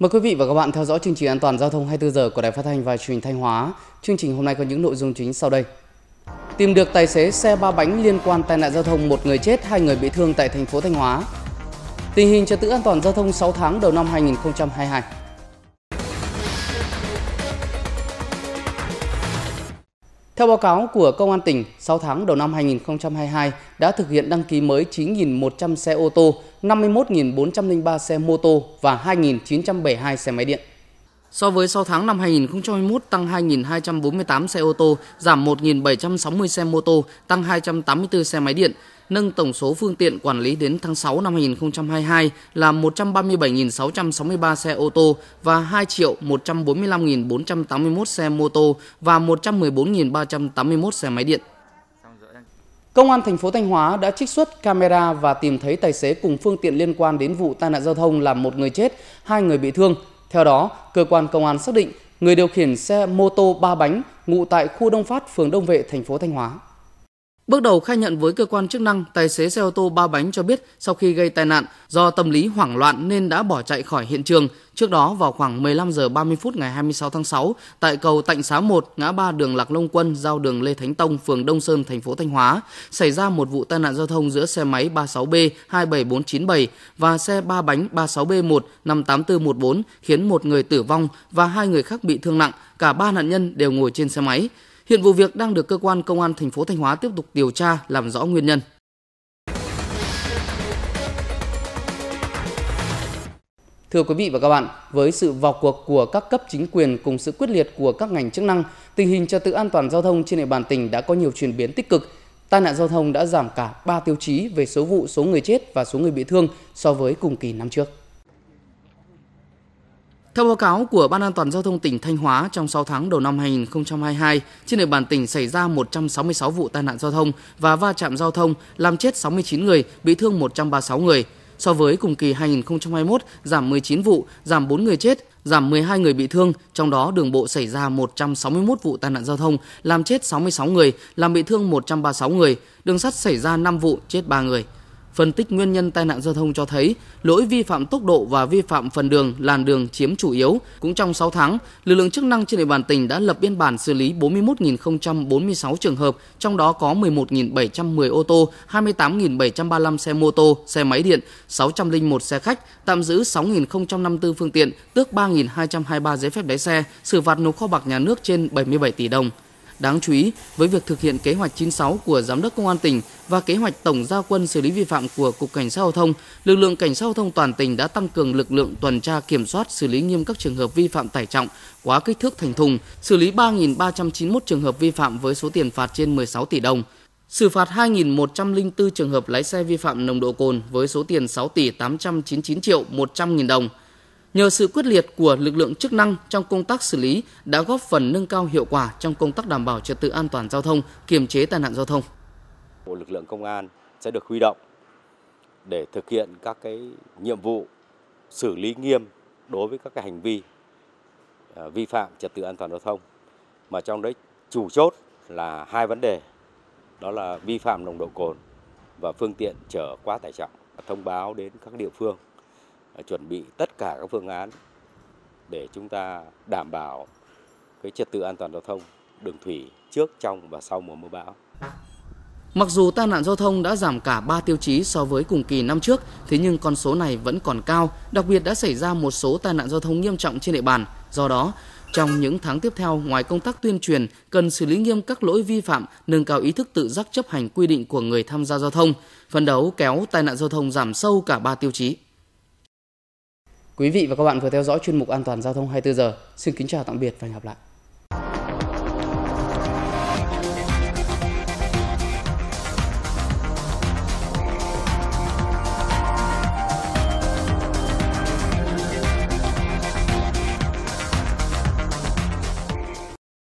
Mời quý vị và các bạn theo dõi chương trình an toàn giao thông 24 giờ của Đài Phát thanh và Truyền hình Thanh Hóa. Chương trình hôm nay có những nội dung chính sau đây. Tìm được tài xế xe ba bánh liên quan tai nạn giao thông một người chết, hai người bị thương tại thành phố Thanh Hóa. Tình hình trật tự an toàn giao thông 6 tháng đầu năm 2022. Theo báo cáo của Công an tỉnh, 6 tháng đầu năm 2022 đã thực hiện đăng ký mới 9.100 xe ô tô, 51.403 xe mô tô và 2.972 xe máy điện. So với 6 tháng năm 2021 tăng 2.248 xe ô tô, giảm 1.760 xe mô tô, tăng 284 xe máy điện, nâng tổng số phương tiện quản lý đến tháng 6 năm 2022 là 137.663 xe ô tô và 2 triệu 145.481 xe mô tô và 114.381 xe máy điện. Công an thành phố Thanh Hóa đã trích xuất camera và tìm thấy tài xế cùng phương tiện liên quan đến vụ tai nạn giao thông làm một người chết, hai người bị thương. Theo đó, cơ quan công an xác định người điều khiển xe mô tô ba bánh ngụ tại khu Đông Phát, phường Đông Vệ, thành phố Thanh Hóa. Bước đầu khai nhận với cơ quan chức năng, tài xế xe ô tô ba bánh cho biết sau khi gây tai nạn, do tâm lý hoảng loạn nên đã bỏ chạy khỏi hiện trường. Trước đó vào khoảng 15 giờ 30 phút ngày 26 tháng 6, tại cầu Tạnh Xá 1, ngã ba đường Lạc Long Quân, giao đường Lê Thánh Tông, phường Đông Sơn, thành phố Thanh Hóa, xảy ra một vụ tai nạn giao thông giữa xe máy 36B 27497 và xe ba bánh 36 b 158414 khiến một người tử vong và hai người khác bị thương nặng, cả ba nạn nhân đều ngồi trên xe máy. Hiện vụ việc đang được cơ quan công an thành phố Thanh Hóa tiếp tục điều tra làm rõ nguyên nhân. Thưa quý vị và các bạn, với sự vào cuộc của các cấp chính quyền cùng sự quyết liệt của các ngành chức năng, tình hình trật tự an toàn giao thông trên địa bàn tỉnh đã có nhiều chuyển biến tích cực. Tai nạn giao thông đã giảm cả 3 tiêu chí về số vụ, số người chết và số người bị thương so với cùng kỳ năm trước. Theo báo cáo của Ban an toàn giao thông tỉnh Thanh Hóa, trong 6 tháng đầu năm 2022, trên địa bàn tỉnh xảy ra 166 vụ tai nạn giao thông và va chạm giao thông, làm chết 69 người, bị thương 136 người. So với cùng kỳ 2021, giảm 19 vụ, giảm 4 người chết, giảm 12 người bị thương, trong đó đường bộ xảy ra 161 vụ tai nạn giao thông, làm chết 66 người, làm bị thương 136 người, đường sắt xảy ra 5 vụ, chết 3 người. Phân tích nguyên nhân tai nạn giao thông cho thấy lỗi vi phạm tốc độ và vi phạm phần đường, làn đường chiếm chủ yếu. Cũng trong 6 tháng, lực lượng chức năng trên địa bàn tỉnh đã lập biên bản xử lý 41.046 trường hợp, trong đó có 11.710 ô tô, 28.735 xe mô tô, xe máy điện, 601 xe khách, tạm giữ 6.054 phương tiện, tước 3.223 giấy phép lái xe, xử phạt nộp kho bạc nhà nước trên 77 tỷ đồng. Đáng chú ý, với việc thực hiện kế hoạch 96 của Giám đốc Công an tỉnh và kế hoạch tổng giao quân xử lý vi phạm của Cục Cảnh sát Giao thông, lực lượng Cảnh sát Giao thông toàn tỉnh đã tăng cường lực lượng tuần tra kiểm soát xử lý nghiêm các trường hợp vi phạm tải trọng quá kích thước thành thùng, xử lý 3.391 trường hợp vi phạm với số tiền phạt trên 16 tỷ đồng xử phạt 2.104 trường hợp lái xe vi phạm nồng độ cồn với số tiền 6 tỷ 899 triệu 100 nghìn đồng. Nhờ sự quyết liệt của lực lượng chức năng trong công tác xử lý đã góp phần nâng cao hiệu quả trong công tác đảm bảo trật tự an toàn giao thông, kiềm chế tai nạn giao thông. Bộ lực lượng công an sẽ được huy động để thực hiện các cái nhiệm vụ xử lý nghiêm đối với các cái hành vi à, vi phạm trật tự an toàn giao thông mà trong đấy chủ chốt là hai vấn đề đó là vi phạm nồng độ cồn và phương tiện chở quá tải trọng thông báo đến các địa phương chuẩn bị tất cả các phương án để chúng ta đảm bảo cái trật tự an toàn giao thông đường thủy trước, trong và sau mùa mưa bão. Mặc dù tai nạn giao thông đã giảm cả 3 tiêu chí so với cùng kỳ năm trước, thế nhưng con số này vẫn còn cao, đặc biệt đã xảy ra một số tai nạn giao thông nghiêm trọng trên địa bàn. Do đó, trong những tháng tiếp theo, ngoài công tác tuyên truyền, cần xử lý nghiêm các lỗi vi phạm, nâng cao ý thức tự giác chấp hành quy định của người tham gia giao thông, phấn đấu kéo tai nạn giao thông giảm sâu cả 3 tiêu chí. Quý vị và các bạn vừa theo dõi chuyên mục An toàn giao thông 24 giờ. Xin kính chào tạm biệt và hẹn gặp lại.